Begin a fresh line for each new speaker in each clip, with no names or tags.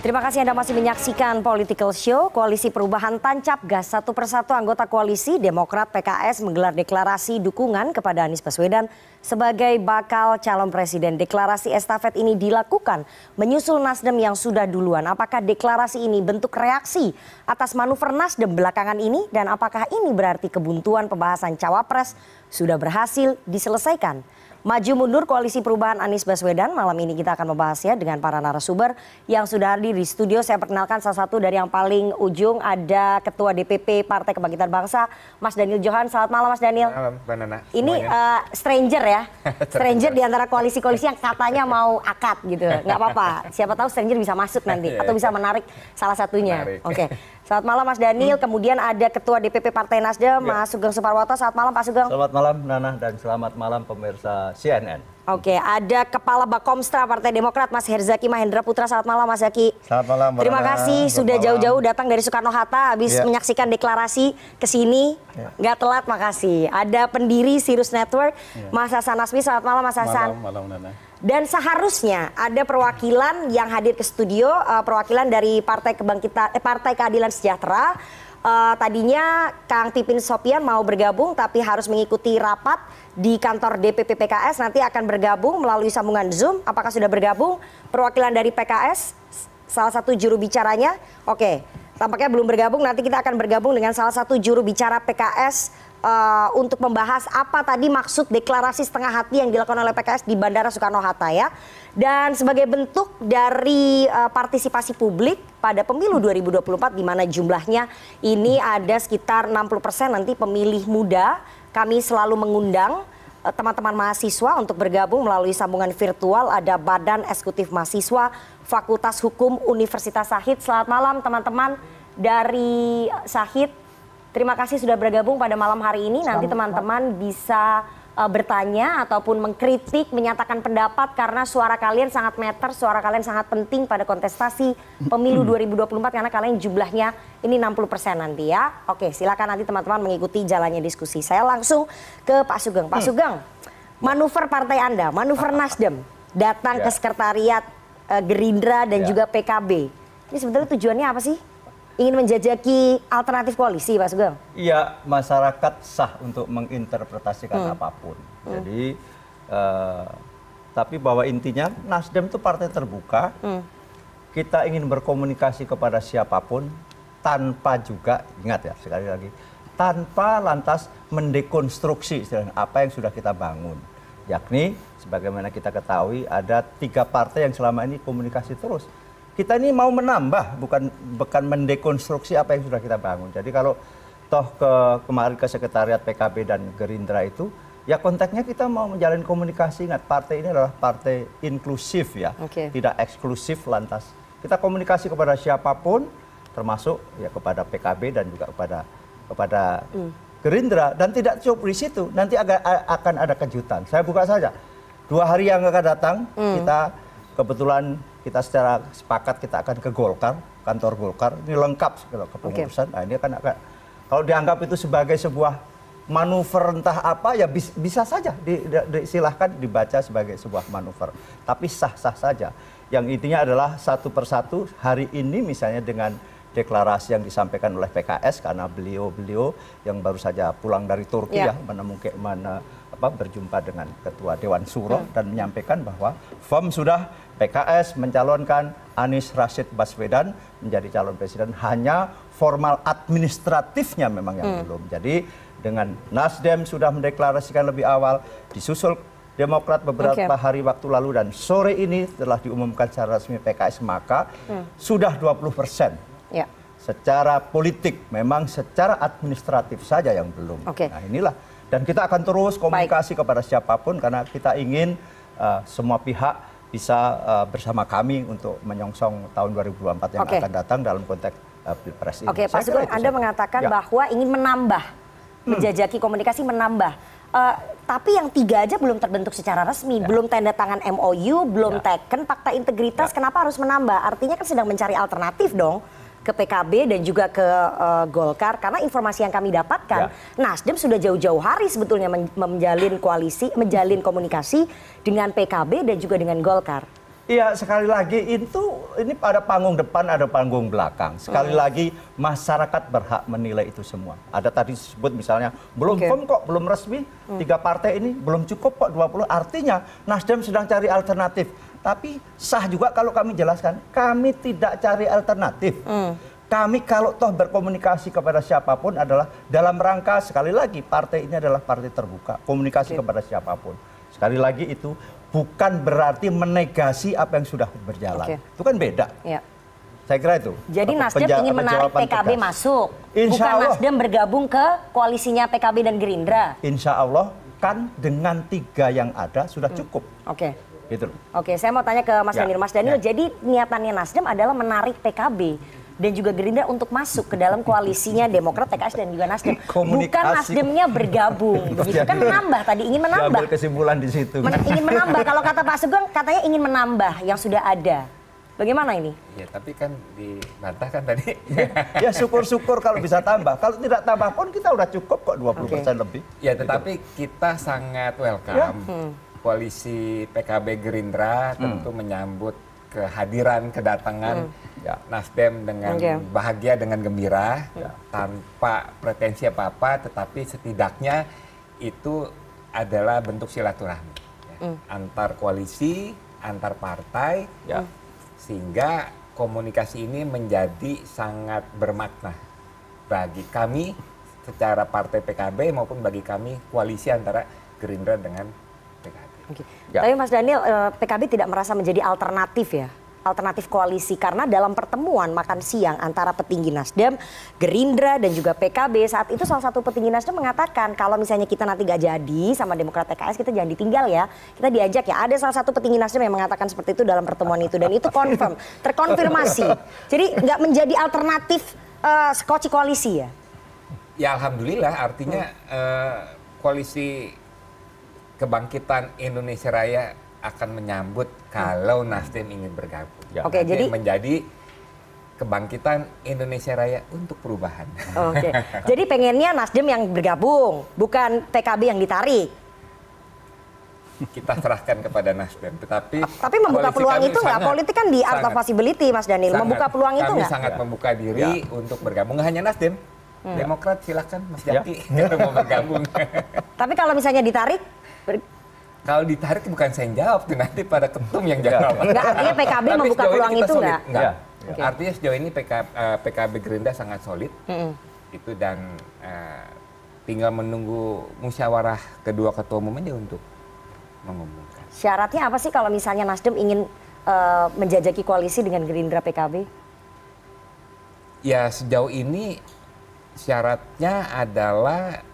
Terima kasih Anda masih menyaksikan Political Show. Koalisi Perubahan tancap gas satu persatu anggota koalisi Demokrat PKS menggelar deklarasi dukungan kepada Anies Baswedan sebagai bakal calon presiden. Deklarasi estafet ini dilakukan menyusul Nasdem yang sudah duluan. Apakah deklarasi ini bentuk reaksi atas manuver Nasdem belakangan ini dan apakah ini berarti kebuntuan pembahasan cawapres sudah berhasil diselesaikan? Maju mundur koalisi perubahan Anies Baswedan. Malam ini kita akan membahasnya dengan para narasumber yang sudah hadir di studio. Saya perkenalkan salah satu dari yang paling ujung ada Ketua DPP Partai Kebangkitan Bangsa, Mas Daniel Johan. Selamat malam Mas Daniel.
Malam Mbak Nana. Ini uh,
stranger ya, stranger di antara koalisi-koalisi yang katanya mau akad gitu. Nggak apa-apa, siapa tahu stranger bisa masuk nanti iya, atau iya. bisa menarik salah satunya. Oke. Okay. Selamat malam Mas Daniel, hmm. kemudian ada Ketua DPP Partai Nasdem ya. Mas Sugeng Suparwoto. Selamat malam Pak Sugeng. Selamat
malam Nana dan selamat malam pemirsa CNN.
Oke, ada Kepala Bakomstra Partai Demokrat Mas Herzaki Mahendra Putra. Selamat malam Mas Zaki.
Selamat malam.
Mbak
Terima kasih selamat sudah jauh-jauh datang dari Soekarno Hatta habis ya. menyaksikan deklarasi ke sini. Ya. Nggak telat, makasih. Ada pendiri Sirus Network ya. Mas Hasan Asmi. Selamat malam Mas Hasan. Malam, malam Nana. Dan seharusnya ada perwakilan yang hadir ke studio, uh, perwakilan dari Partai Kebangkitan eh, Partai Keadilan Sejahtera. Uh, tadinya Kang Pipin Sopian mau bergabung tapi harus mengikuti rapat di kantor DPP PKS nanti akan bergabung melalui sambungan Zoom. Apakah sudah bergabung perwakilan dari PKS salah satu juru bicaranya? Oke, tampaknya belum bergabung. Nanti kita akan bergabung dengan salah satu juru bicara PKS uh, untuk membahas apa tadi maksud deklarasi setengah hati yang dilakukan oleh PKS di Bandara Soekarno-Hatta ya. Dan sebagai bentuk dari uh, partisipasi publik pada pemilu 2024 di mana jumlahnya ini ada sekitar 60% nanti pemilih muda. Kami selalu mengundang eh, teman-teman mahasiswa untuk bergabung melalui sambungan virtual ada Badan Eksekutif Mahasiswa Fakultas Hukum Universitas Sahid. Selamat malam teman-teman dari Sahid. Terima kasih sudah bergabung pada malam hari ini. Nanti teman-teman bisa uh, bertanya ataupun mengkritik, menyatakan pendapat karena suara kalian sangat meter, suara kalian sangat penting pada kontestasi pemilu 2024 karena kalian jumlahnya ini 60% nanti ya. Oke, silakan nanti teman-teman mengikuti jalannya diskusi. Saya langsung ke Pak Sugeng. Pak hmm. Sugeng, ya. manuver partai Anda, manuver ah, ah, ah. Nasdem datang ke ya. sekretariat uh, Gerindra dan ya. juga PKB. Ini sebetulnya tujuannya apa sih? ingin menjajaki alternatif koalisi Pak Sugeng?
Iya, masyarakat sah untuk menginterpretasikan hmm. apapun. Hmm. Jadi uh, tapi bahwa intinya Nasdem itu partai terbuka. Hmm. Kita ingin berkomunikasi kepada siapapun tanpa juga ingat ya sekali lagi tanpa lantas mendekonstruksi apa yang sudah kita bangun. Yakni sebagaimana kita ketahui ada tiga partai yang selama ini komunikasi terus kita ini mau menambah bukan bukan mendekonstruksi apa yang sudah kita bangun. Jadi kalau toh ke kemarin ke sekretariat PKB dan Gerindra itu ya kontaknya kita mau menjalin komunikasi ingat partai ini adalah partai inklusif ya, okay. tidak eksklusif lantas. Kita komunikasi kepada siapapun termasuk ya kepada PKB dan juga kepada kepada mm. Gerindra dan tidak cukup di situ. Nanti agak, akan ada kejutan. Saya buka saja. Dua hari yang akan datang mm. kita kebetulan kita secara sepakat kita akan ke Golkar, kantor Golkar, ini lengkap kalau kepengurusan. Okay. Nah, ini akan akan kalau dianggap itu sebagai sebuah manuver entah apa ya bis, bisa saja di, di, silahkan dibaca sebagai sebuah manuver. Tapi sah-sah saja. Yang intinya adalah satu persatu hari ini misalnya dengan deklarasi yang disampaikan oleh PKS karena beliau-beliau yang baru saja pulang dari Turki yeah. ya, ya menemukan mana apa berjumpa dengan ketua Dewan Suro yeah. Hmm. dan menyampaikan bahwa firm sudah PKS mencalonkan Anies Rashid Baswedan menjadi calon presiden hanya formal administratifnya memang yang mm. belum. Jadi dengan Nasdem sudah mendeklarasikan lebih awal disusul Demokrat beberapa okay. hari waktu lalu dan sore ini telah diumumkan secara resmi PKS maka hmm. sudah 20 persen ya. secara politik memang secara administratif saja yang belum. Okay. Nah inilah dan kita akan terus komunikasi Baik. kepada siapapun karena kita ingin uh, semua pihak bisa uh, bersama kami untuk menyongsong tahun 2024 yang okay. akan datang dalam konteks uh, pilpres ini. Oke, okay, Pak Sugeng, Anda saya. mengatakan ya.
bahwa ingin menambah, hmm. menjajaki komunikasi menambah. Uh, tapi yang tiga aja belum terbentuk secara resmi, ya. belum tanda tangan MOU, belum ya. teken fakta integritas. Ya. Kenapa harus menambah? Artinya kan sedang mencari alternatif dong ke PKB dan juga ke uh, Golkar karena informasi yang kami dapatkan ya. Nasdem sudah jauh-jauh hari sebetulnya men menjalin koalisi, menjalin komunikasi dengan PKB dan juga dengan Golkar.
Iya, sekali lagi itu ini ada panggung depan, ada panggung belakang. Sekali hmm. lagi masyarakat berhak menilai itu semua. Ada tadi disebut misalnya belum okay. firm kok, belum resmi. Hmm. Tiga partai ini belum cukup kok 20. Artinya Nasdem sedang cari alternatif tapi sah juga kalau kami jelaskan, kami tidak cari alternatif. Hmm. Kami kalau toh berkomunikasi kepada siapapun adalah dalam rangka sekali lagi partai ini adalah partai terbuka, komunikasi Oke. kepada siapapun. Sekali lagi itu bukan berarti menegasi apa yang sudah berjalan. Okay. Itu kan beda. Ya. Saya kira itu.
Jadi Nasdem ingin menarik PKB tegas. masuk, Insya bukan Allah. Nasdem bergabung ke koalisinya PKB dan Gerindra.
Insya Allah kan dengan tiga yang ada sudah hmm. cukup. Oke. Okay. Gitu.
Oke, saya mau tanya ke Mas ya. Daniel. Mas Daniel, ya. jadi niatannya Nasdem adalah menarik PKB dan juga Gerindra untuk masuk ke dalam koalisinya Demokrat, Pks dan juga Nasdem. Bukan Nasdemnya bergabung, begitu kan iya. menambah tadi ingin menambah.
kesimpulan di situ. Men ingin menambah
kalau kata Pak Sugeng katanya ingin menambah yang sudah ada. Bagaimana ini?
Ya tapi kan di kan tadi. Ya, ya syukur-syukur kalau bisa tambah. Kalau tidak tambah pun kita udah cukup kok 20% okay. lebih. Ya tetapi gitu. kita sangat welcome. Ya. Hmm koalisi PKB Gerindra tentu hmm. menyambut kehadiran kedatangan hmm. ya, Nasdem dengan okay. bahagia dengan gembira hmm. ya. tanpa pretensi apa apa tetapi setidaknya itu adalah bentuk silaturahmi ya. hmm. antar koalisi antar partai ya. Hmm. sehingga komunikasi ini menjadi sangat bermakna bagi kami secara partai PKB maupun bagi kami koalisi antara Gerindra dengan Okay.
Ya. Tapi Mas Daniel, eh, PKB tidak merasa menjadi alternatif ya? alternatif koalisi karena dalam pertemuan makan siang antara petinggi Nasdem, Gerindra dan juga PKB saat itu salah satu petinggi Nasdem mengatakan kalau misalnya kita nanti gak jadi sama Demokrat PKS kita jangan ditinggal ya kita diajak ya ada salah satu petinggi Nasdem yang mengatakan seperti itu dalam pertemuan itu dan itu confirm terkonfirmasi jadi nggak menjadi alternatif uh, skoci koalisi ya
ya alhamdulillah artinya uh, koalisi kebangkitan Indonesia Raya akan menyambut kalau Nasdem ingin bergabung. Ya. Oke, jadi menjadi kebangkitan Indonesia Raya untuk perubahan. Oke.
jadi pengennya Nasdem yang bergabung, bukan PKB yang ditarik.
Kita serahkan kepada Nasdem, tetapi tapi membuka peluang itu nggak politik kan di art of
possibility, Mas Daniel. Sangat, membuka peluang kami itu nggak? sangat
ya. membuka diri ya. untuk bergabung, hanya Nasdem.
Hmm. Demokrat silahkan Mas ya. Jati
ya. kalau mau bergabung.
tapi kalau misalnya ditarik, Ber
kalau ditarik bukan saya yang jawab tuh nanti pada ketum yang jawab. Enggak, artinya PKB Tapi membuka peluang itu solid. enggak? Enggak. Ya. Okay. Artinya sejauh ini PK, uh, eh, PKB Gerindra sangat solid. Mm -hmm. Itu dan uh, tinggal menunggu musyawarah kedua ketua umum aja untuk
mengumumkan. Syaratnya apa sih kalau misalnya Nasdem ingin uh, menjajaki koalisi dengan Gerindra PKB?
Ya sejauh ini syaratnya adalah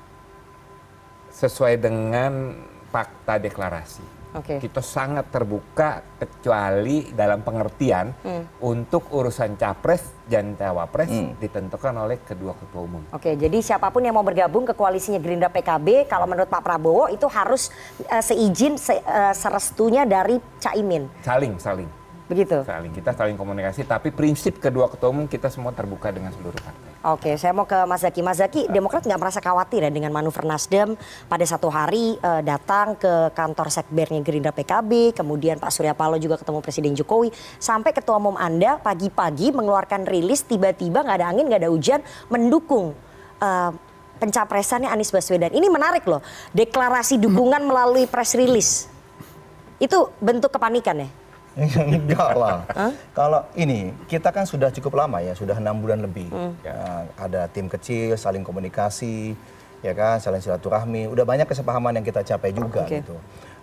sesuai dengan fakta deklarasi. Okay. Kita sangat terbuka kecuali dalam pengertian hmm. untuk urusan capres dan cawapres hmm. ditentukan oleh kedua ketua umum.
Oke, okay, jadi siapapun yang mau bergabung ke koalisinya Gerindra PKB kalau menurut Pak Prabowo itu harus uh, seizin se, uh, serestunya dari Caimin.
Saling, saling. Begitu. Saling kita saling komunikasi tapi prinsip kedua ketua umum kita semua terbuka dengan seluruh partai.
Oke, saya mau ke Mas Zaki. Mas Zaki, Demokrat nggak merasa khawatir ya dengan manuver Nasdem pada satu hari uh, datang ke kantor sekbernya Gerindra PKB, kemudian Pak Surya Paloh juga ketemu Presiden Jokowi, sampai Ketua Umum Anda pagi-pagi mengeluarkan rilis tiba-tiba nggak ada angin, nggak ada hujan, mendukung uh, pencapresannya Anies Baswedan. Ini menarik loh, deklarasi dukungan melalui press rilis Itu bentuk kepanikan ya?
Enggak lah. Kalau ini kita kan sudah cukup lama ya, sudah enam bulan lebih. Hmm. Ya, ada tim kecil, saling komunikasi, ya kan, saling silaturahmi. Udah banyak kesepahaman yang kita capai juga okay. gitu.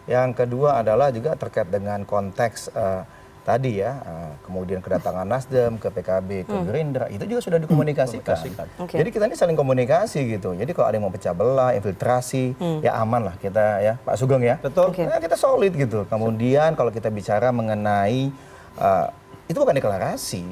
Yang kedua adalah juga terkait dengan konteks. Uh, tadi ya, eh, kemudian kedatangan Nasdem ke PKB ke hmm. Gerindra itu juga sudah dikomunikasikan. Okay. Jadi kita ini saling komunikasi gitu. Jadi kalau ada yang mau pecah belah, infiltrasi, hmm. ya aman lah kita ya Pak Sugeng ya. Betul. Okay. Ya, nah, kita solid gitu. Kemudian kalau kita bicara mengenai uh, itu bukan deklarasi,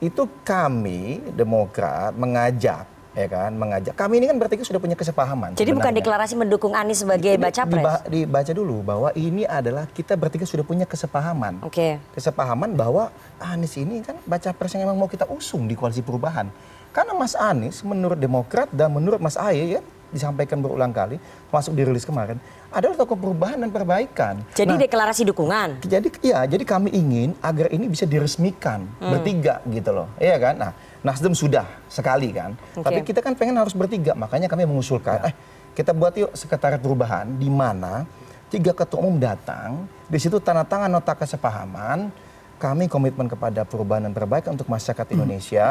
itu kami Demokrat mengajak ya kan mengajak kami ini kan bertiga kan sudah punya kesepahaman jadi sebenarnya. bukan
deklarasi mendukung Anies sebagai baca pres
dibaca dulu bahwa ini adalah kita berarti kan sudah punya kesepahaman oke okay. kesepahaman bahwa Anies ini kan baca pres yang memang mau kita usung di koalisi perubahan karena Mas Anies menurut Demokrat dan menurut Mas Aye ya disampaikan berulang kali, masuk dirilis kemarin, adalah tokoh perubahan dan perbaikan. Jadi nah, deklarasi dukungan. Jadi ya, jadi kami ingin agar ini bisa diresmikan hmm. bertiga gitu loh. Iya kan? Nah, Nasdem sudah sekali kan. Okay. Tapi kita kan pengen harus bertiga, makanya kami mengusulkan, yeah. eh kita buat yuk sekretariat perubahan di mana tiga ketua umum datang, di situ tanda tangan nota kesepahaman, kami komitmen kepada perubahan dan perbaikan untuk masyarakat hmm. Indonesia.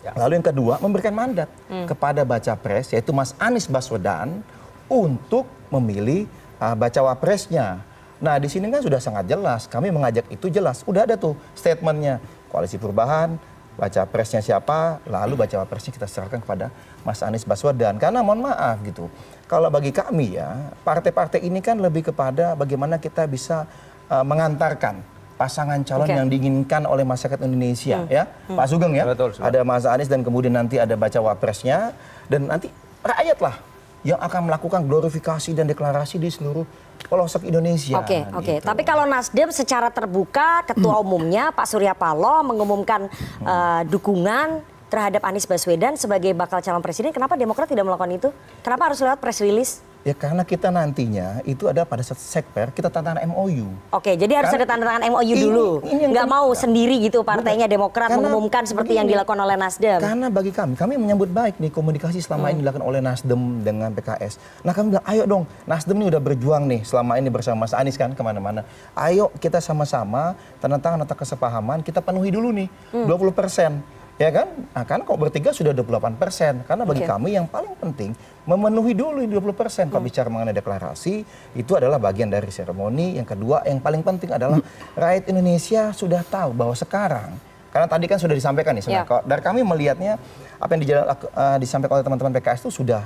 Mm. Lalu yang kedua memberikan mandat mm. kepada baca pres yaitu Mas Anies Baswedan untuk memilih uh, baca wapresnya. Nah, di sini kan sudah sangat jelas. Kami mengajak itu jelas. Udah ada tuh statementnya. Koalisi Perubahan, baca presnya siapa, lalu baca presnya kita serahkan kepada Mas Anies Baswedan. Karena mohon maaf gitu, kalau bagi kami ya, partai-partai ini kan lebih kepada bagaimana kita bisa uh, mengantarkan pasangan calon okay. yang diinginkan oleh masyarakat Indonesia hmm. ya. Hmm. Pak Sugeng ya. Betul, Ada Mas Anies dan kemudian nanti ada baca wapresnya dan nanti rakyat lah yang akan melakukan glorifikasi dan deklarasi di seluruh pelosok Indonesia. Oke, okay, oke.
Okay. Gitu. Tapi kalau Nasdem secara terbuka ketua hmm. umumnya Pak Surya Paloh mengumumkan uh, dukungan terhadap Anies Baswedan sebagai bakal calon presiden, kenapa Demokrat tidak melakukan itu? Kenapa harus lewat press release?
Ya karena kita nantinya itu ada pada set sekper kita tantangan MOU.
Oke, jadi harus karena ada tantangan MOU ini, dulu. Ini Nggak mau sendiri gitu partainya Bukan. Demokrat karena, mengumumkan seperti begini, yang dilakukan oleh Nasdem. Karena
bagi kami, kami menyambut baik nih komunikasi selama hmm. ini dilakukan oleh Nasdem dengan PKS. Nah kami bilang, ayo dong, Nasdem ini udah berjuang nih selama ini bersama Mas Anies kan kemana-mana. Ayo kita sama-sama tanda tangan atau kesepahaman kita penuhi dulu nih hmm. 20 persen ya kan? Nah, kan kalau bertiga sudah 28 persen. Karena bagi okay. Iya. kami yang paling penting memenuhi dulu 20 persen. Kalau hmm. bicara mengenai deklarasi, itu adalah bagian dari seremoni. Yang kedua, yang paling penting adalah hmm. rakyat Indonesia sudah tahu bahwa sekarang, karena tadi kan sudah disampaikan nih, sebenarnya. Yeah. dari kami melihatnya apa yang dijalan, uh, disampaikan oleh teman-teman PKS itu sudah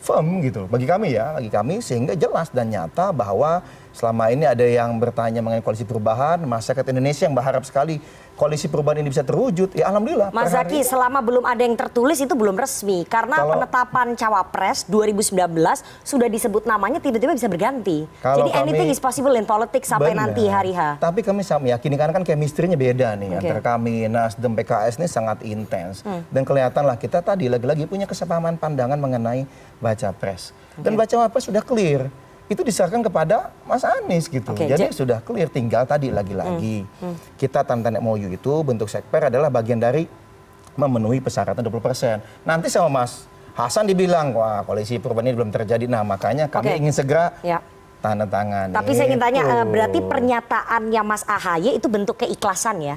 firm gitu bagi kami ya bagi kami sehingga jelas dan nyata bahwa selama ini ada yang bertanya mengenai koalisi perubahan masyarakat Indonesia yang berharap sekali koalisi perubahan ini bisa terwujud, ya alhamdulillah. Mas Zaki,
selama belum ada yang tertulis itu belum resmi karena kalau, penetapan cawapres 2019 sudah disebut namanya tiba-tiba bisa berganti. Jadi kami, anything is possible in politics sampai Benar. nanti hari H.
Tapi kami sama yakini karena kan chemistry-nya beda nih okay. antara kami Nasdem PKS ini sangat intens hmm. dan kelihatanlah kita tadi lagi-lagi punya kesepahaman pandangan mengenai baca pres. Okay. Dan baca pres sudah clear itu diserahkan kepada Mas Anies gitu. Okay, Jadi sudah clear tinggal tadi lagi-lagi Hmm, hmm. kita tantangan MOU itu bentuk sekper adalah bagian dari memenuhi persyaratan 20%. Nanti sama Mas Hasan dibilang wah koalisi perubahan ini belum terjadi. Nah, makanya kami okay. ingin segera ya. tanda tangan. Tapi itu. saya ingin tanya eh, gitu. berarti
pernyataannya Mas Ahaye itu bentuk keikhlasan ya?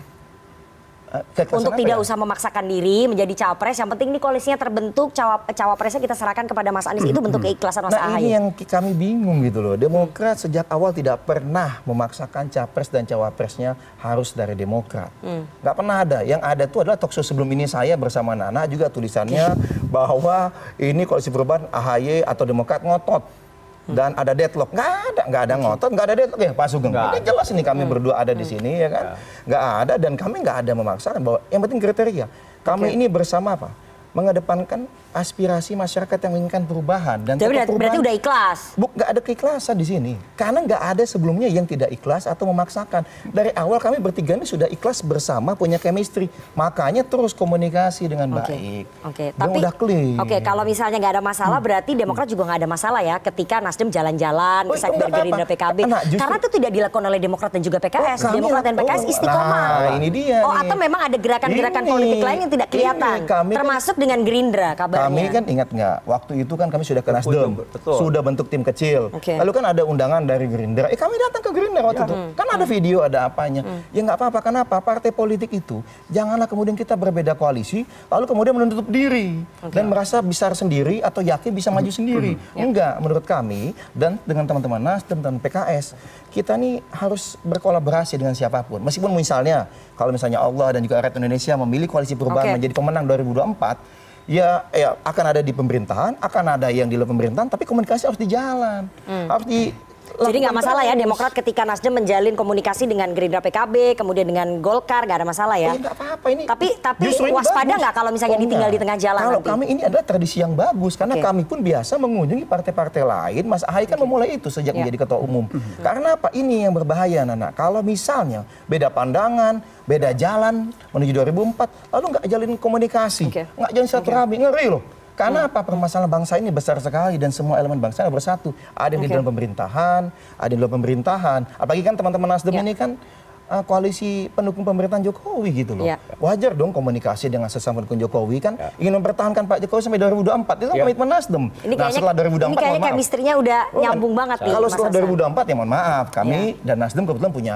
untuk tidak ya? usah memaksakan diri menjadi cawapres. Yang penting ini koalisinya terbentuk, cawapresnya kita serahkan kepada Mas Anies. Itu bentuk keikhlasan Mas nah, Ahaye. ini yang
kami bingung gitu loh. Demokrat sejak awal tidak pernah memaksakan capres dan cawapresnya harus dari Demokrat. Hmm. nggak Gak pernah ada. Yang ada itu adalah talkshow sebelum ini saya bersama Nana juga tulisannya bahwa ini koalisi perubahan Ahaye atau Demokrat ngotot dan ada deadlock nggak ada nggak ada ngotot nggak ada deadlock ya Pak Sugeng ini jelas ini kami hmm. berdua ada di hmm. sini ya kan ya. nggak ada dan kami nggak ada memaksakan bahwa yang penting kriteria kami okay. ini bersama apa mengedepankan aspirasi masyarakat yang menginginkan perubahan dan Jadi berarti, berarti udah ikhlas. Bu, gak ada keikhlasan di sini. Karena nggak ada sebelumnya yang tidak ikhlas atau memaksakan. Dari awal kami bertiga ini sudah ikhlas bersama punya chemistry. Makanya terus komunikasi dengan baik.
Oke, okay. tapi udah clear. Oke, okay, kalau misalnya nggak ada masalah hmm. berarti Demokrat hmm. juga nggak ada masalah ya ketika Nasdem jalan-jalan, oh, bisa dari PKB. Nah, justru, Karena itu tidak dilakukan oleh Demokrat dan juga PKS. Oh, Demokrat dan PKS oh, istiqomah. Nah, ini dia. Oh, nih. atau memang ada gerakan-gerakan politik lain yang tidak kelihatan. Ini, kami kan termasuk dengan Gerindra kabarnya. Kami kan
ingat nggak, waktu itu kan kami sudah ke Nasdem, sudah bentuk tim kecil. Okay. Lalu kan ada undangan dari Gerindra. Eh kami
datang ke Gerindra waktu ya. itu. Hmm. Kan ada hmm.
video, ada apanya. Hmm. Ya nggak apa-apa. Kenapa? Partai politik itu janganlah kemudian kita berbeda koalisi, lalu kemudian menutup diri okay. dan merasa besar sendiri atau yakin bisa maju hmm. sendiri. Hmm. Ya. Enggak, menurut kami dan dengan teman-teman Nasdem dan PKS, kita nih harus berkolaborasi dengan siapapun. Meskipun misalnya kalau misalnya Allah dan juga rakyat Indonesia memilih koalisi perubahan okay. menjadi pemenang 2024, ya, ya akan ada di pemerintahan, akan ada yang di luar pemerintahan, tapi komunikasi harus di jalan,
hmm. harus di
jadi nggak masalah ya Demokrat
ketika Nasdem menjalin komunikasi dengan Gerindra PKB, kemudian dengan Golkar nggak ada masalah ya. Tidak oh, apa-apa ini. Tapi tapi ini waspada nggak kalau misalnya oh, ditinggal enggak. di tengah jalan? Kalau nanti? kami
ini adalah tradisi yang bagus karena okay. kami pun biasa mengunjungi partai-partai lain. Mas Ahaye kan okay. memulai itu sejak yeah. menjadi ketua umum. Mm -hmm. Karena apa? Ini yang berbahaya Nana. Kalau misalnya beda pandangan, beda jalan menuju 2004, lalu nggak jalin komunikasi, nggak okay. jalin silaturahmi, okay. ngeri loh. Karena hmm. apa permasalahan bangsa ini besar sekali dan semua elemen bangsa bersatu. Ada yang okay. di dalam pemerintahan, ada di luar pemerintahan. Apalagi kan teman-teman Nasdem yeah. ini kan uh, koalisi pendukung pemerintahan Jokowi gitu loh. Yeah. Wajar dong komunikasi dengan sesama pendukung Jokowi kan yeah. ingin mempertahankan Pak Jokowi sampai 2024 itu ya. komitmen Nasdem. Ini nah, kayaknya, setelah 2024 ini kayaknya
kemistrinya udah oh, kan? nyambung banget nih. Kalau setelah
2024 ya mohon maaf kami yeah. dan Nasdem kebetulan punya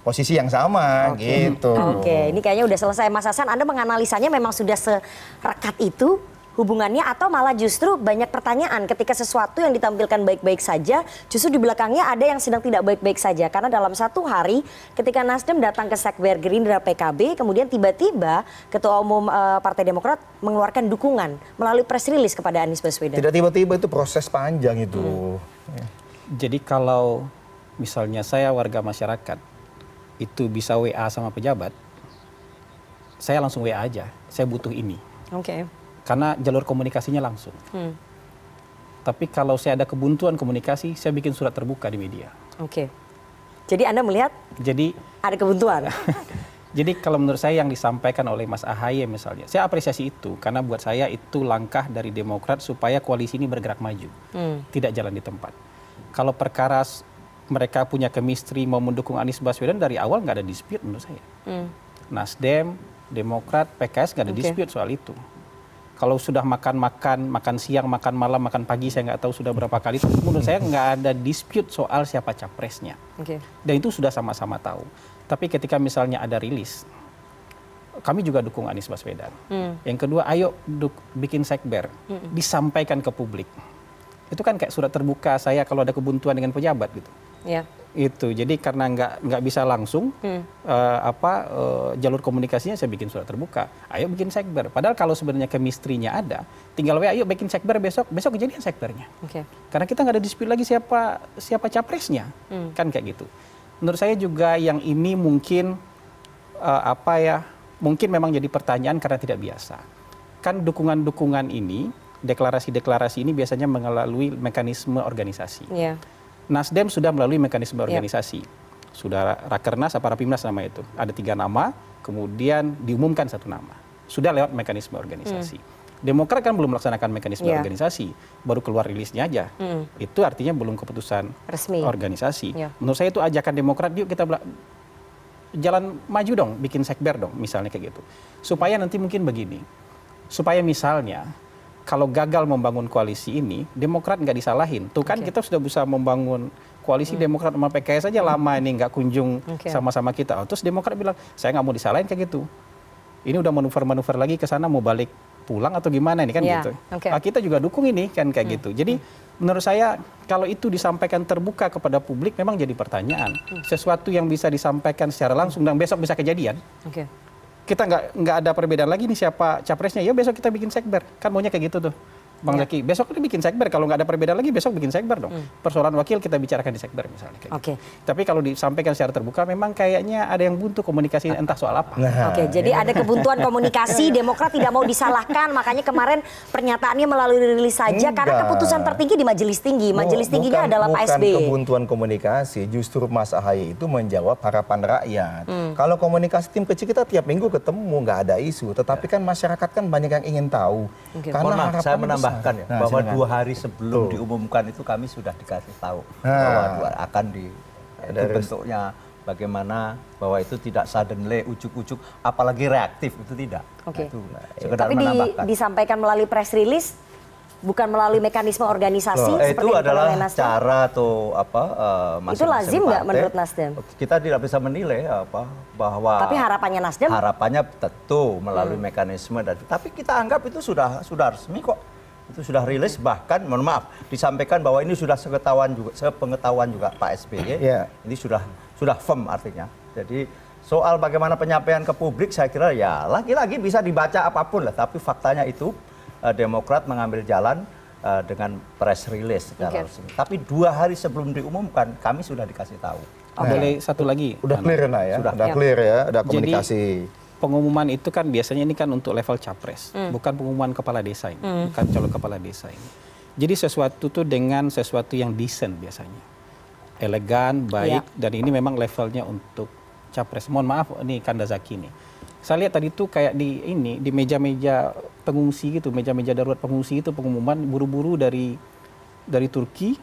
posisi yang sama okay. gitu. Oke, okay.
ini kayaknya udah selesai Mas Hasan. Anda menganalisanya memang sudah serekat itu hubungannya atau malah justru banyak pertanyaan ketika sesuatu yang ditampilkan baik-baik saja justru di belakangnya ada yang sedang tidak baik-baik saja karena dalam satu hari ketika Nasdem datang ke Sekber Gerindra PKB kemudian tiba-tiba Ketua Umum eh, Partai Demokrat mengeluarkan dukungan melalui press release kepada Anies Baswedan. Tidak tiba-tiba
itu proses panjang
itu.
Hmm. Jadi kalau misalnya saya warga masyarakat itu bisa WA sama pejabat saya langsung WA aja. Saya butuh ini. Oke. Okay karena jalur komunikasinya langsung. Hmm. Tapi kalau saya ada kebuntuan komunikasi, saya bikin surat terbuka di media.
Oke. Okay. Jadi Anda melihat? Jadi ada kebuntuan.
jadi kalau menurut saya yang disampaikan oleh Mas Ahaye misalnya, saya apresiasi itu karena buat saya itu langkah dari Demokrat supaya koalisi ini bergerak maju, hmm. tidak jalan di tempat. Kalau perkara mereka punya kemistri mau mendukung Anies Baswedan dari awal nggak ada dispute menurut saya. Hmm. Nasdem, Demokrat, PKS nggak ada okay. dispute soal itu kalau sudah makan-makan, makan siang, makan malam, makan pagi, saya nggak tahu sudah berapa kali. Tapi menurut saya nggak ada dispute soal siapa capresnya. Okay. Dan itu sudah sama-sama tahu. Tapi ketika misalnya ada rilis, kami juga dukung Anies Baswedan. Hmm. Yang kedua, ayo duk, bikin sekber, hmm. disampaikan ke publik. Itu kan kayak surat terbuka saya kalau ada kebuntuan dengan pejabat gitu yeah. itu jadi karena nggak nggak bisa langsung hmm. uh, apa uh, jalur komunikasinya saya bikin surat terbuka ayo bikin sekber padahal kalau sebenarnya kemistrinya ada tinggal wa ayo bikin sekber besok besok kejadian sekbernya okay. karena kita nggak ada dispute lagi siapa siapa capresnya hmm. kan kayak gitu menurut saya juga yang ini mungkin uh, apa ya mungkin memang jadi pertanyaan karena tidak biasa kan dukungan-dukungan ini deklarasi-deklarasi ini biasanya melalui mekanisme organisasi. Yeah. Nasdem sudah melalui mekanisme iya. organisasi. Sudah rakernas apa rapimnas nama itu. Ada tiga nama, kemudian diumumkan satu nama. Sudah lewat mekanisme organisasi. Mm. Demokrat kan belum melaksanakan mekanisme yeah. organisasi, baru keluar rilisnya aja. Mm. Itu artinya belum keputusan resmi organisasi. Yeah. Menurut saya itu ajakan Demokrat, yuk kita jalan maju dong, bikin sekber dong, misalnya kayak gitu. Supaya nanti mungkin begini, supaya misalnya kalau gagal membangun koalisi ini, Demokrat nggak disalahin. Tuh kan okay. kita sudah bisa membangun koalisi hmm. Demokrat sama PKS saja lama ini nggak kunjung sama-sama okay. kita. Oh, terus Demokrat bilang, saya nggak mau disalahin kayak gitu. Ini udah manuver-manuver lagi ke sana mau balik pulang atau gimana ini kan yeah. gitu. Okay. Nah, kita juga dukung ini kan kayak hmm. gitu. Jadi hmm. menurut saya kalau itu disampaikan terbuka kepada publik memang jadi pertanyaan. Hmm. Sesuatu yang bisa disampaikan secara langsung dan besok bisa kejadian. Okay kita nggak nggak ada perbedaan lagi nih siapa capresnya ya besok kita bikin sekber kan maunya kayak gitu tuh Bang ya. Besok kita bikin sekber. Kalau nggak ada perbedaan lagi, besok bikin sekber dong. Hmm. Persoalan wakil kita bicarakan di sekber misalnya. Oke. Okay. Gitu. Tapi kalau disampaikan secara terbuka, memang kayaknya ada yang buntu komunikasi ah. entah soal apa. Nah, Oke, okay, jadi ya. ada kebuntuan komunikasi. Demokrat tidak mau disalahkan,
makanya kemarin pernyataannya melalui rilis saja. Enggak. Karena keputusan tertinggi di majelis tinggi. Majelis bukan, tingginya adalah bukan Pak SB. Bukan kebuntuan
komunikasi, justru Mas Ahaye itu menjawab harapan rakyat. Hmm. Kalau komunikasi tim kecil kita tiap minggu ketemu, nggak ada isu. Tetapi ya. kan masyarakat kan banyak yang ingin tahu.
Okay. Karena Mohon harapan saya menambah mencerahkan ya nah, bahwa silakan. dua
hari sebelum Tuh. diumumkan itu kami sudah dikasih tahu nah. bahwa akan di eh, itu bentuknya bagaimana bahwa itu tidak suddenly ujuk-ujuk apalagi reaktif itu tidak. Oke. Okay. Nah, eh, Tapi di,
disampaikan melalui press release bukan melalui mekanisme organisasi so, eh, seperti itu adalah Nasdem.
cara atau apa uh, itu lazim nggak menurut Nasdem oh, kita tidak bisa menilai apa bahwa tapi
harapannya Nasdem
harapannya tentu melalui hmm. mekanisme dan tapi kita anggap itu sudah sudah resmi kok itu sudah rilis bahkan mohon maaf disampaikan bahwa ini sudah seketahuan juga sepengetahuan juga Pak SBY yeah. ini sudah sudah firm artinya jadi soal bagaimana penyampaian ke publik saya kira ya lagi-lagi bisa dibaca apapun lah tapi faktanya itu eh, Demokrat mengambil jalan eh, dengan press release secara okay. resmi tapi dua hari sebelum diumumkan kami sudah dikasih tahu Oh, boleh satu lagi. sudah clear nah ya. Sudah, sudah ya. clear ya, ada komunikasi.
Jadi, pengumuman itu kan biasanya ini kan untuk level capres, hmm. bukan pengumuman kepala desa ini, hmm. bukan calon kepala desa ini. Jadi sesuatu tuh dengan sesuatu yang decent biasanya, elegan, baik, ya. dan ini memang levelnya untuk capres. Mohon maaf ini Kanda Zaki nih. Saya lihat tadi tuh kayak di ini di meja-meja pengungsi gitu, meja-meja darurat pengungsi itu pengumuman buru-buru dari dari Turki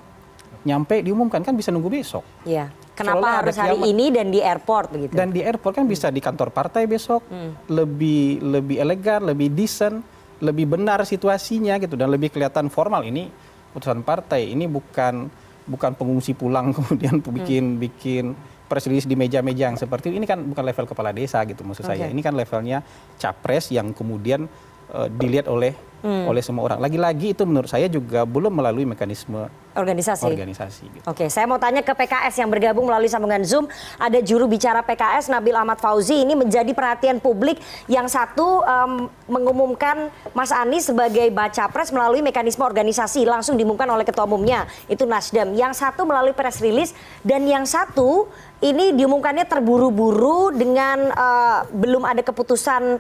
nyampe diumumkan kan bisa nunggu besok.
Iya. Kenapa harus hari ini dan di
airport begitu? Dan di airport kan bisa di kantor partai besok, hmm. lebih lebih elegan, lebih decent, lebih benar situasinya gitu dan lebih kelihatan formal ini putusan partai ini bukan bukan pengungsi pulang kemudian hmm. bikin hmm. bikin press release di meja-meja yang seperti ini kan bukan level kepala desa gitu maksud okay. saya. Ini kan levelnya capres yang kemudian uh, dilihat oleh hmm. oleh semua orang. Lagi-lagi itu menurut saya juga belum melalui mekanisme
organisasi. organisasi gitu. Oke, saya mau tanya ke PKS yang bergabung melalui sambungan Zoom. Ada juru bicara PKS Nabil Ahmad Fauzi ini menjadi perhatian publik yang satu um, mengumumkan Mas Anies sebagai baca pres melalui mekanisme organisasi langsung diumumkan oleh ketua umumnya itu Nasdem. Yang satu melalui press release dan yang satu ini diumumkannya terburu-buru dengan uh, belum ada keputusan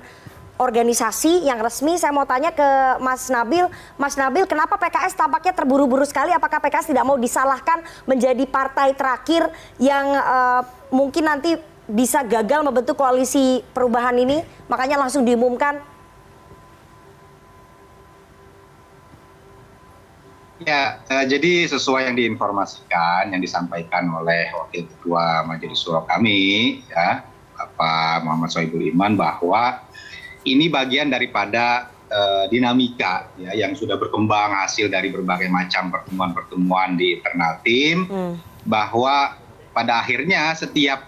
organisasi yang resmi. Saya mau tanya ke Mas Nabil. Mas Nabil, kenapa PKS tampaknya terburu-buru sekali? Apakah PKS tidak mau disalahkan menjadi partai terakhir yang uh, mungkin nanti bisa gagal membentuk koalisi perubahan ini? Makanya langsung diumumkan.
Ya, eh, jadi sesuai yang diinformasikan, yang disampaikan oleh Wakil Ketua Majelis Suro kami, ya, Bapak Muhammad Soebul Iman bahwa ini bagian daripada eh, dinamika ya, yang sudah berkembang hasil dari berbagai macam pertemuan-pertemuan di internal tim hmm. bahwa pada akhirnya setiap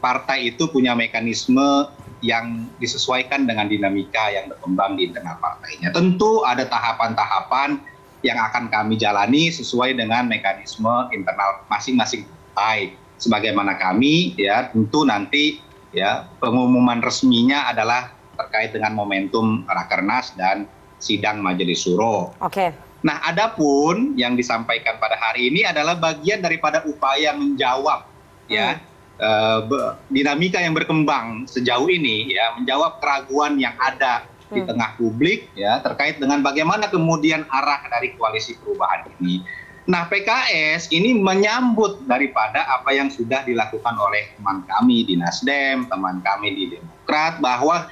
partai itu punya mekanisme yang disesuaikan dengan dinamika yang berkembang di internal partainya. Tentu ada tahapan-tahapan yang akan kami jalani sesuai dengan mekanisme internal masing-masing partai. Sebagaimana kami ya tentu nanti ya pengumuman resminya adalah terkait dengan momentum rakernas dan sidang majelis suro. Oke. Okay. Nah, adapun yang disampaikan pada hari ini adalah bagian daripada upaya menjawab ya, hmm. ya dinamika yang berkembang sejauh ini ya menjawab keraguan yang ada hmm. di tengah publik ya terkait dengan bagaimana kemudian arah dari koalisi perubahan ini. Nah, PKS ini menyambut daripada apa yang sudah dilakukan oleh teman kami di Nasdem, teman kami di Demokrat bahwa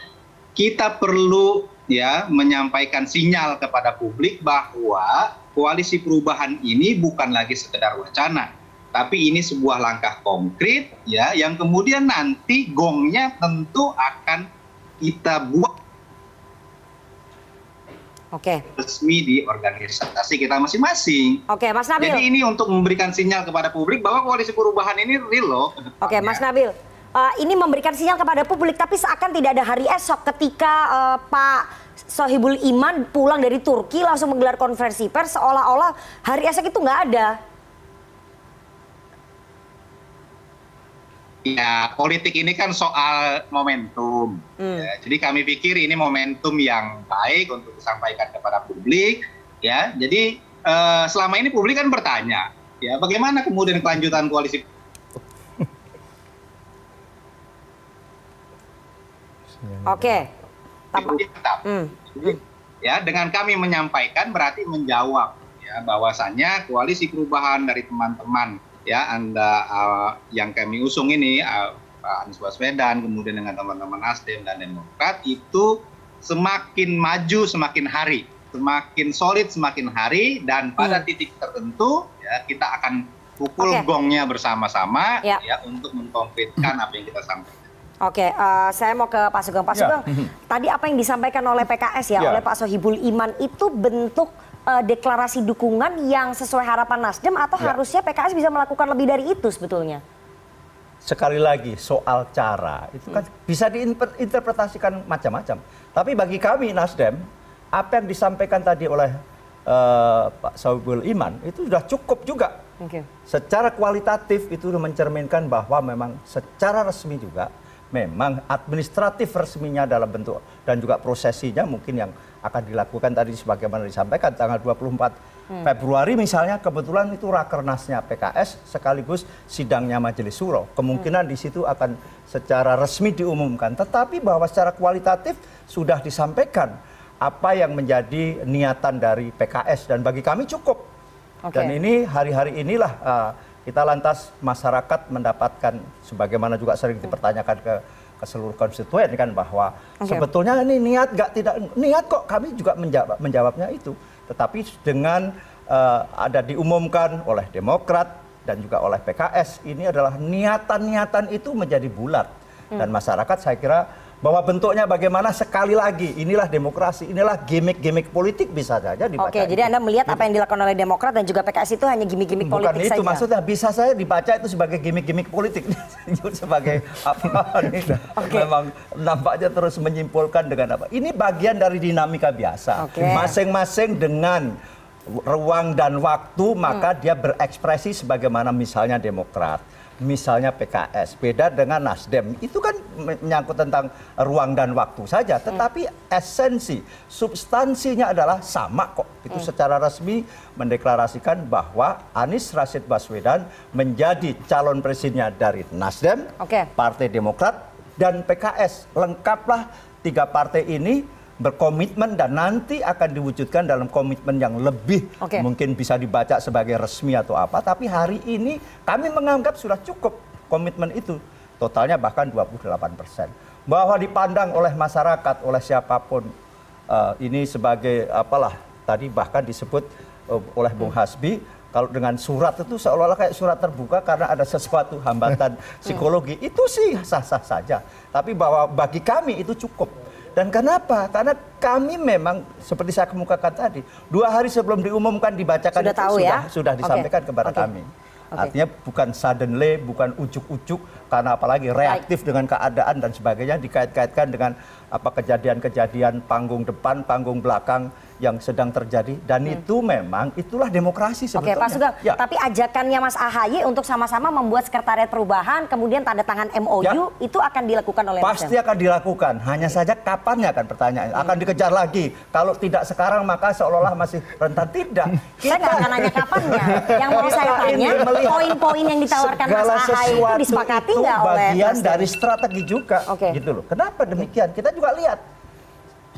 kita perlu ya menyampaikan sinyal kepada publik bahwa koalisi perubahan ini bukan lagi sekedar wacana tapi ini sebuah langkah konkret ya yang kemudian nanti gongnya tentu akan kita buat Oke. Okay. resmi di organisasi kita masing-masing. Oke, okay, Mas Nabil. Jadi ini untuk memberikan sinyal kepada publik bahwa koalisi perubahan ini real loh.
Oke, okay, Mas Nabil uh, ini memberikan sinyal kepada publik tapi seakan tidak ada hari esok ketika uh, Pak Sohibul Iman pulang dari Turki langsung menggelar konferensi pers seolah-olah hari esok itu nggak ada.
Ya, politik ini kan soal momentum. Hmm. Ya, jadi kami pikir ini momentum yang baik untuk disampaikan kepada publik. Ya, jadi uh, selama ini publik kan bertanya, ya bagaimana kemudian kelanjutan koalisi
Iya, Oke. Okay. Iya. Hmm.
Ya, dengan kami menyampaikan berarti menjawab ya bahwasannya koalisi perubahan dari teman-teman ya Anda uh, yang kami usung ini uh, Pak Anies Baswedan kemudian dengan teman-teman Nasdem dan Demokrat itu semakin maju semakin hari, semakin solid semakin hari dan pada hmm. titik tertentu ya kita akan pukul okay. gongnya bersama-sama ya. ya untuk mengkonkretkan apa yang
kita sampaikan. Oke, uh, saya mau ke Pak Sugeng. Pak ya. Sugeng, ya. tadi apa yang disampaikan oleh PKS ya, ya. oleh Pak Sohibul Iman itu bentuk uh, deklarasi dukungan yang sesuai harapan Nasdem atau ya. harusnya PKS bisa melakukan lebih dari itu sebetulnya?
Sekali lagi soal cara itu kan hmm. bisa diinterpretasikan macam-macam. Tapi bagi kami Nasdem, apa yang disampaikan tadi oleh uh, Pak Sohibul Iman itu sudah cukup juga. Okay. Secara kualitatif itu mencerminkan bahwa memang secara resmi juga memang administratif resminya dalam bentuk dan juga prosesinya mungkin yang akan dilakukan tadi sebagaimana disampaikan tanggal 24 hmm. Februari misalnya kebetulan itu rakernasnya PKS sekaligus sidangnya Majelis Suro. Kemungkinan hmm. di situ akan secara resmi diumumkan. Tetapi bahwa secara kualitatif sudah disampaikan apa yang menjadi niatan dari PKS dan bagi kami cukup. Okay. Dan ini hari-hari inilah uh, kita lantas masyarakat mendapatkan sebagaimana juga sering dipertanyakan ke ke seluruh konstituen kan bahwa okay. sebetulnya ini niat gak tidak niat kok kami juga menjawab menjawabnya itu tetapi dengan uh, ada diumumkan oleh Demokrat dan juga oleh PKS ini adalah niatan-niatan itu menjadi bulat dan hmm. masyarakat saya kira bahwa bentuknya bagaimana sekali lagi inilah demokrasi inilah gimmick-gimmick politik bisa saja dibaca. Oke, itu. jadi
Anda melihat apa yang dilakukan oleh Demokrat dan juga PKS itu hanya gimmick-gimmick politik Bukan itu maksudnya
bisa saya dibaca itu sebagai gimmick-gimmick politik sebagai apa ini okay. memang nampaknya terus menyimpulkan dengan apa. Ini bagian dari dinamika biasa. Masing-masing okay. dengan ruang dan waktu maka hmm. dia berekspresi sebagaimana misalnya Demokrat misalnya PKS beda dengan Nasdem itu kan menyangkut tentang ruang dan waktu saja hmm. tetapi hmm. esensi substansinya adalah sama kok itu hmm. secara resmi mendeklarasikan bahwa Anies Rashid Baswedan menjadi calon presidennya dari Nasdem okay. Partai Demokrat dan PKS lengkaplah tiga partai ini berkomitmen dan nanti akan diwujudkan dalam komitmen yang lebih okay. mungkin bisa dibaca sebagai resmi atau apa tapi hari ini kami menganggap sudah cukup komitmen itu totalnya bahkan 28 persen bahwa dipandang oleh masyarakat oleh siapapun uh, ini sebagai apalah tadi bahkan disebut uh, oleh Bung Hasbi kalau dengan surat itu seolah-olah kayak surat terbuka karena ada sesuatu hambatan hmm. psikologi itu sih sah-sah saja tapi bahwa bagi kami itu cukup dan kenapa? Karena kami memang seperti saya kemukakan tadi, dua hari sebelum diumumkan dibacakan sudah itu tahu sudah, ya? sudah disampaikan okay. kepada okay. kami. Okay. Artinya bukan suddenly, bukan ujuk-ujuk karena apalagi reaktif right. dengan keadaan dan sebagainya dikait-kaitkan dengan apa kejadian-kejadian panggung depan, panggung belakang yang sedang terjadi dan hmm. itu memang itulah demokrasi sebetulnya. Oke Pak Sugeng, ya.
tapi ajakannya Mas AHY untuk sama-sama membuat sekretariat perubahan kemudian tanda tangan MOU ya. itu akan dilakukan oleh Pasti Nasdem.
akan dilakukan, hanya saja kapannya kan pertanyaan hmm. akan dikejar lagi. Kalau tidak sekarang maka seolah-olah masih rentan tidak.
Kita... Saya akan nanya kapannya. Yang mau saya tanya poin-poin yang ditawarkan Mas AHY itu disepakati nggak oleh bagian dari
strategi juga okay. gitu loh. Kenapa demikian? Kita juga lihat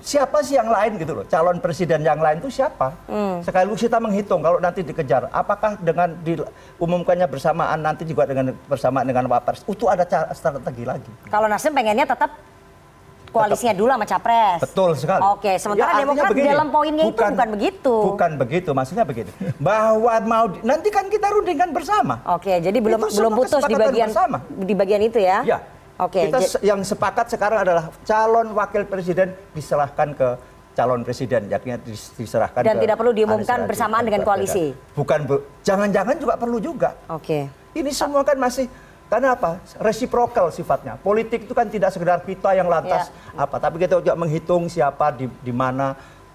siapa sih yang lain gitu loh calon presiden yang lain itu siapa hmm. sekaligus kita menghitung kalau nanti dikejar apakah dengan diumumkannya bersamaan nanti juga dengan bersamaan dengan wapres itu ada cara strategi lagi
kalau nasdem pengennya tetap koalisinya dulu sama capres.
Betul sekali. Oke, ya, sementara ya, Demokrat begini, dalam poinnya bukan, itu bukan begitu. Bukan begitu, maksudnya begini. Bahwa mau nanti
kan kita rundingkan bersama. Oke, jadi belum belum putus di bagian bersama. di bagian itu ya. Ya,
Okay, kita yang sepakat sekarang adalah calon wakil presiden diserahkan ke calon presiden yakni diserahkan dan ke tidak perlu diumumkan bersamaan dengan koalisi. Bukan jangan-jangan juga perlu juga. Oke. Ini semua kan masih karena apa? Resiprokal sifatnya. Politik itu kan tidak sekedar pita yang lantas ya. apa, tapi kita juga menghitung siapa di di mana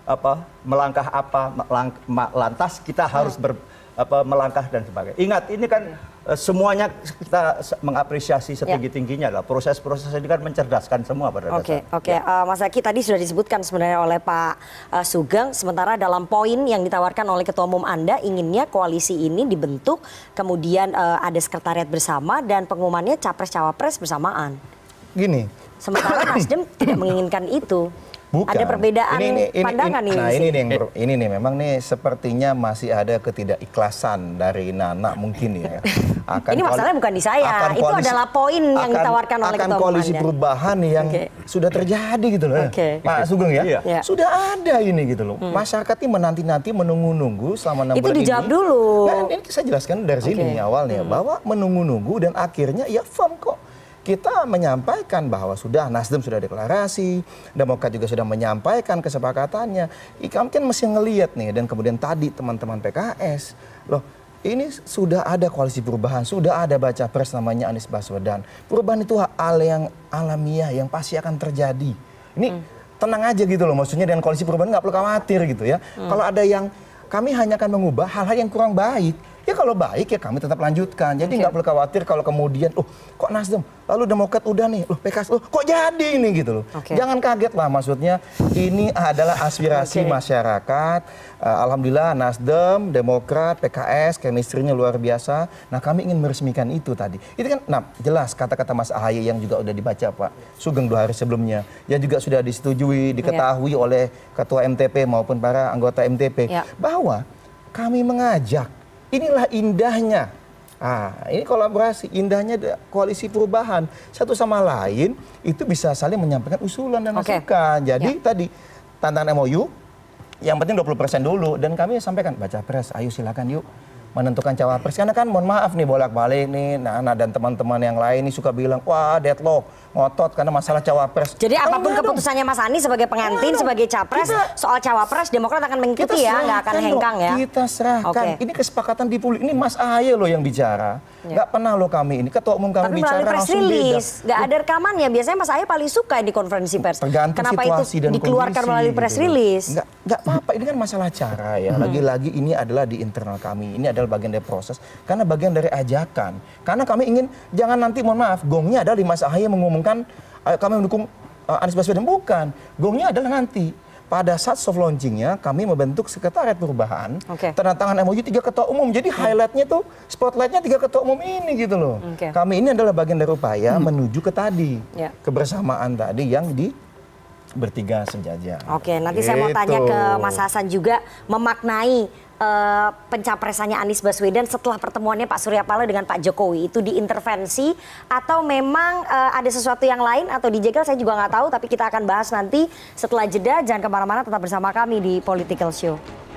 apa melangkah apa lang, lantas kita harus ya. ber, apa melangkah dan sebagainya. Ingat ini kan iya. eh, semuanya kita mengapresiasi iya. setinggi tingginya lah. Proses-proses ini kan mencerdaskan semua pada okay, dasarnya.
Oke, okay. Iya. uh, eh, Mas Aki tadi sudah disebutkan sebenarnya oleh Pak uh, Sugeng. Sementara dalam poin yang ditawarkan oleh Ketua Umum Anda inginnya koalisi ini dibentuk, kemudian uh, ada sekretariat bersama dan pengumumannya capres cawapres bersamaan. Gini. Sementara Nasdem tidak menginginkan itu. Bukan. Ada perbedaan ini, ini, ini, pandangan ini. Nah, ini nih
yang ini nih memang nih sepertinya masih ada ketidakikhlasan dari Nana mungkin ya. Akan ini masalahnya bukan di saya. Itu adalah
poin akan, yang ditawarkan oleh akan ketua koalisi
perubahan yang okay. sudah terjadi gitu loh. Ya. Okay. Pak Sugeng ya. Iya. Iya. Sudah ada ini gitu loh. Hmm. Masyarakat ini menanti-nanti menunggu-nunggu selama enam bulan ini. Itu dijawab dulu. Nah, ini saya jelaskan dari okay. sini awalnya hmm. bahwa menunggu-nunggu dan akhirnya ya firm kok kita menyampaikan bahwa sudah Nasdem sudah deklarasi, Demokrat juga sudah menyampaikan kesepakatannya. Ika mungkin mesti ngeliat nih dan kemudian tadi teman-teman PKS, loh ini sudah ada koalisi perubahan, sudah ada baca pres namanya Anies Baswedan. Perubahan itu hal yang alamiah yang pasti akan terjadi. Ini hmm. tenang aja gitu loh, maksudnya dengan koalisi perubahan nggak perlu khawatir gitu ya. Hmm. Kalau ada yang kami hanya akan mengubah hal-hal yang kurang baik Ya kalau baik ya kami tetap lanjutkan. Jadi nggak okay. perlu khawatir kalau kemudian, oh kok Nasdem, lalu Demokrat udah nih, loh PKS, loh kok jadi ini gitu loh. Okay. Jangan kaget lah maksudnya ini adalah aspirasi okay. masyarakat. Uh, Alhamdulillah Nasdem, Demokrat, PKS, kemistrinya luar biasa. Nah kami ingin meresmikan itu tadi. Itu kan, nah jelas kata-kata Mas Ahy yang juga udah dibaca Pak Sugeng dua hari sebelumnya, Ya juga sudah disetujui, ya. diketahui yeah. oleh Ketua MTP maupun para anggota MTP yeah. bahwa kami mengajak Inilah indahnya. Ah, ini kolaborasi, indahnya koalisi perubahan. Satu sama lain itu bisa saling menyampaikan usulan dan masukan. Okay. Jadi ya. tadi tantangan MOU yang penting 20% dulu dan kami sampaikan baca pres, ayo silakan yuk menentukan cawapres karena kan mohon maaf nih bolak-balik nih Nana dan teman-teman yang lain nih suka bilang wah deadlock ngotot karena masalah cawapres.
Jadi oh, apapun keputusannya dong. Mas Anies sebagai pengantin oh, sebagai capres kita, soal cawapres Demokrat akan mengikuti ya nggak akan hengkang ya.
Kita serahkan. Okay.
Ini kesepakatan
di publik ini Mas Ahaye loh yang bicara. Ya. pernah loh kami ini ketua umum kami Tapi bicara langsung release. beda. Nggak
ada rekamannya biasanya Mas Ahaye paling suka di konferensi pers. Tergantung Kenapa situasi itu dan dikeluarkan kondisi, melalui gitu press gitu. release? Nggak
gak apa-apa ini kan masalah cara ya. Lagi-lagi ini adalah di internal kami. Ini adalah adalah bagian dari proses, karena bagian dari ajakan. Karena kami ingin jangan nanti mohon maaf, gongnya adalah di Mas ahy mengumumkan eh, kami mendukung eh, Anies Baswedan bukan. Gongnya adalah nanti pada saat soft launchingnya kami membentuk sekretariat perubahan okay. tanda tangan MOU tiga ketua umum jadi hmm. highlightnya tuh spotlightnya tiga ketua umum ini gitu loh okay. kami ini adalah bagian dari upaya hmm. menuju ke tadi yeah. kebersamaan tadi yang di bertiga sejajar. Oke, nanti gitu. saya mau tanya ke gitu. Mas Hasan
juga memaknai uh, pencapresannya Anies Baswedan setelah pertemuannya Pak Surya Paloh dengan Pak Jokowi itu diintervensi atau memang uh, ada sesuatu yang lain atau dijegal saya juga nggak tahu tapi kita akan bahas nanti setelah jeda jangan kemana-mana tetap bersama kami di Political Show.